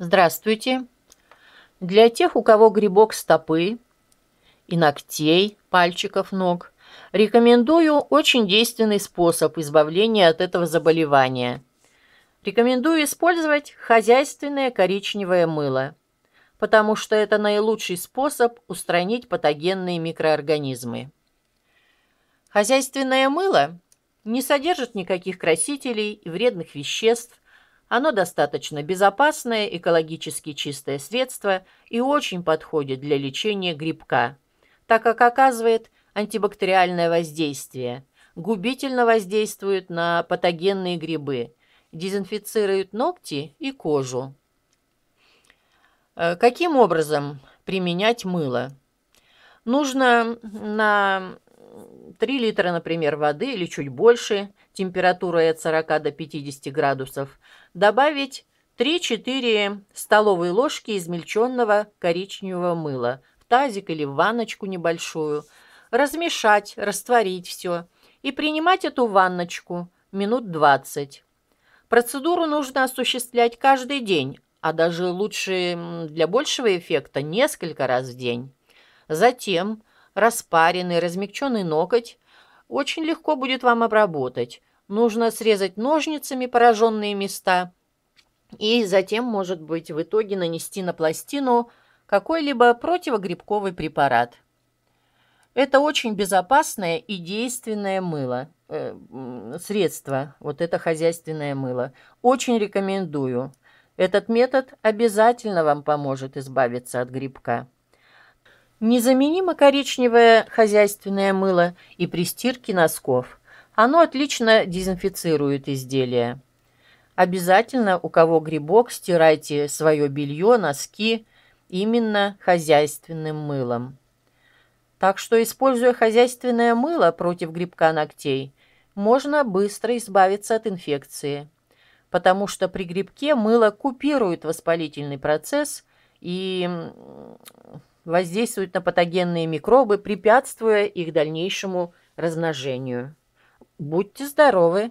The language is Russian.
Здравствуйте. Для тех, у кого грибок стопы и ногтей, пальчиков ног, рекомендую очень действенный способ избавления от этого заболевания. Рекомендую использовать хозяйственное коричневое мыло, потому что это наилучший способ устранить патогенные микроорганизмы. Хозяйственное мыло не содержит никаких красителей и вредных веществ – оно достаточно безопасное, экологически чистое средство и очень подходит для лечения грибка, так как оказывает антибактериальное воздействие, губительно воздействует на патогенные грибы, дезинфицирует ногти и кожу. Э, каким образом применять мыло? Нужно на 3 литра, например, воды или чуть больше температурой от 40 до 50 градусов, добавить 3-4 столовые ложки измельченного коричневого мыла в тазик или в ванночку небольшую, размешать, растворить все и принимать эту ванночку минут 20. Процедуру нужно осуществлять каждый день, а даже лучше для большего эффекта несколько раз в день. Затем распаренный, размягченный ноготь очень легко будет вам обработать. Нужно срезать ножницами пораженные места и затем, может быть, в итоге нанести на пластину какой-либо противогрибковый препарат. Это очень безопасное и действенное мыло, э, средство, вот это хозяйственное мыло. Очень рекомендую. Этот метод обязательно вам поможет избавиться от грибка. Незаменимо коричневое хозяйственное мыло и при стирке носков. Оно отлично дезинфицирует изделия. Обязательно, у кого грибок, стирайте свое белье, носки именно хозяйственным мылом. Так что, используя хозяйственное мыло против грибка ногтей, можно быстро избавиться от инфекции, потому что при грибке мыло купирует воспалительный процесс и воздействует на патогенные микробы, препятствуя их дальнейшему размножению. Будьте здоровы!